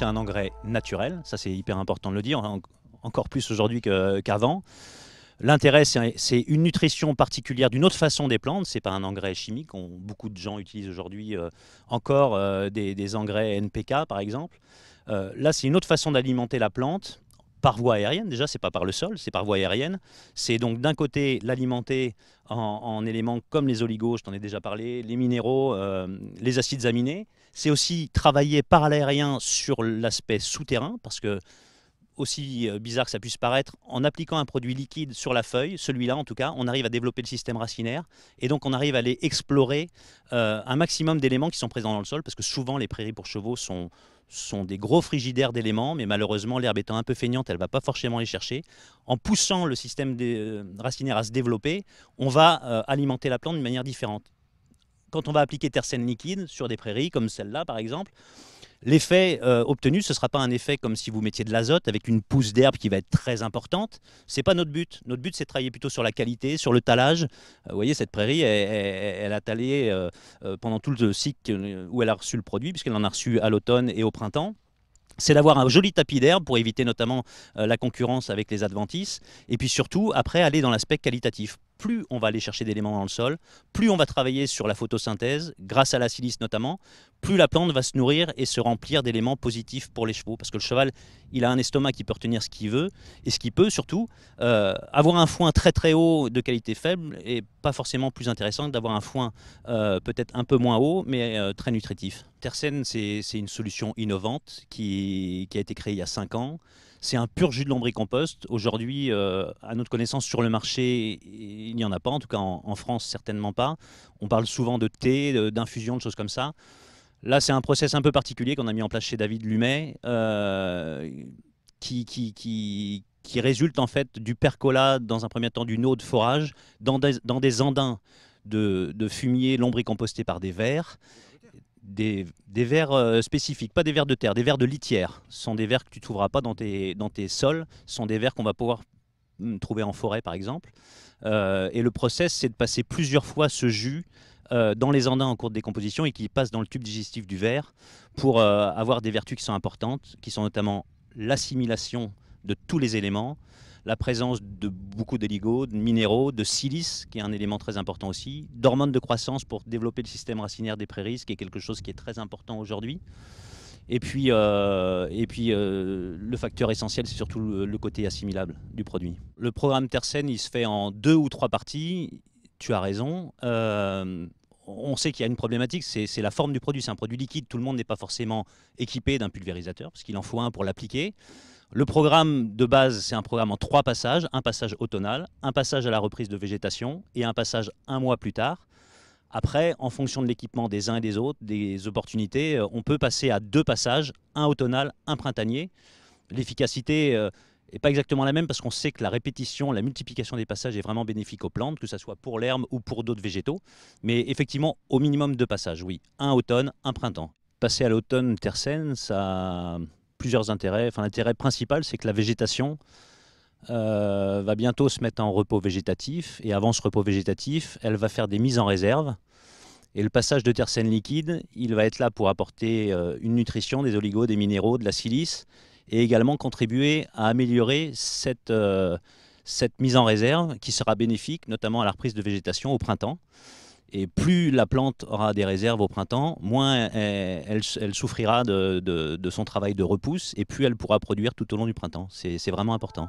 c'est un engrais naturel, ça c'est hyper important de le dire, encore plus aujourd'hui qu'avant. L'intérêt, c'est une nutrition particulière d'une autre façon des plantes. Ce n'est pas un engrais chimique. beaucoup de gens utilisent aujourd'hui euh, encore euh, des, engrais NPK, par exemple. Euh, là, c'est une autre façon d'alimenter la plante par voie aérienne, déjà, c'est pas par le sol, c'est par voie aérienne. C'est donc d'un côté l'alimenter en, éléments comme les oligos, je t'en ai déjà parlé, les minéraux, euh, les acides aminés. C'est aussi travailler par l'aérien sur l'aspect souterrain, parce que aussi euh, bizarre que ça puisse paraître, en appliquant un produit liquide sur la feuille, celui-là en tout cas, on arrive à développer le système racinaire et donc on arrive à aller explorer euh, un maximum d'éléments qui sont présents dans le sol parce que souvent les prairies pour chevaux sont, sont des gros frigidaires d'éléments, mais malheureusement, l'herbe étant un peu feignante, elle ne va pas forcément les chercher. En poussant le système euh, racinaire à se développer, on va alimenter la plante d'une manière différente. Quand on va appliquer Tercène liquide sur des prairies, comme celle-là par exemple, L'effet euh, obtenu, ce ne sera pas un effet comme si vous mettiez de l'azote avec une pousse d'herbe qui va être très importante. Ce n'est pas notre but. Notre but, c'est de travailler plutôt sur la qualité, sur le talage. Euh, vous voyez, cette prairie, elle, a talé euh, pendant tout le cycle où elle a reçu le produit, puisqu'elle en a reçu à l'automne et au printemps c'est d'avoir un joli tapis d'herbe pour éviter notamment la concurrence avec les adventices, et puis surtout, après, aller dans l'aspect qualitatif plus on va aller chercher d'éléments dans le sol, plus on va travailler sur la photosynthèse, grâce à la silice notamment, plus la plante va se nourrir et se remplir d'éléments positifs pour les chevaux. Parce que le cheval, il a un estomac qui peut retenir ce qu'il veut, et ce qu'il peut surtout, euh, avoir un foin très très haut de qualité faible et pas forcément plus intéressant que d'avoir un foin euh, peut-être un peu moins haut, mais euh, très nutritif. Tersen, c'est une solution innovante qui, qui a été créée il y a 5 ans. C'est un pur jus de lombricompost. Aujourd'hui, euh, à notre connaissance, sur le marché, il n'y en a pas, en tout cas en, France, certainement pas. On parle souvent de thé, d'infusion, de choses comme ça. Là, c'est un process un peu particulier qu'on a mis en place chez David Lumet, euh, qui, résulte en fait du percolat, dans un premier temps, d'une eau de forage, dans des, dans andins de, de fumier lombricomposté par des vers des, vers euh, spécifiques, pas des vers de terre, des vers de litière. Ce sont des vers que tu ne trouveras pas dans tes, dans tes sols, ce sont des vers qu'on va pouvoir hmm, trouver en forêt par exemple. Euh, et le process, c'est de passer plusieurs fois ce jus euh, dans les andins en cours de décomposition et qui passe dans le tube digestif du verre pour avoir des vertus qui sont importantes, qui sont notamment l'assimilation de tous les éléments, la présence de beaucoup d'héligos, de minéraux, de silice, qui est un élément très important aussi, d'hormones de croissance pour développer le système racinaire des prairies, ce qui est quelque chose qui est très important aujourd'hui. Et puis, euh, et puis euh, le facteur essentiel, c'est surtout le, côté assimilable du produit. Le programme Tersen, il se fait en deux ou trois parties. Tu as raison. Euh, on sait qu'il y a une problématique, c'est la forme du produit. C'est un produit liquide. Tout le monde n'est pas forcément équipé d'un pulvérisateur, parce qu'il en faut un pour l'appliquer. Le programme de base, c'est un programme en trois passages, un passage automnal, un passage à la reprise de végétation et un passage un mois plus tard. Après, en fonction de l'équipement des uns et des autres, des opportunités, euh, on peut passer à deux passages, un automnal, un printanier. L'efficacité n'est euh, pas exactement la même parce qu'on sait que la répétition, la multiplication des passages est vraiment bénéfique aux plantes, que ce soit pour l'herbe ou pour d'autres végétaux. Mais effectivement, au minimum deux passages, oui. Un automne, un printemps. Passer à l'automne saine, ça plusieurs intérêts. Enfin, l'intérêt principal, c'est que la végétation euh, va bientôt se mettre en repos végétatif. Et avant ce repos végétatif, elle va faire des mises en réserve. Et le passage de terre saine liquide, il va être là pour apporter euh, une nutrition, des oligos, des minéraux, de la silice, et également contribuer à améliorer cette, euh, cette mise en réserve qui sera bénéfique notamment à la reprise de végétation au printemps. Et plus la plante aura des réserves au printemps, moins elle, souffrira de, son travail de repousse et plus elle pourra produire tout au long du printemps. C'est vraiment important.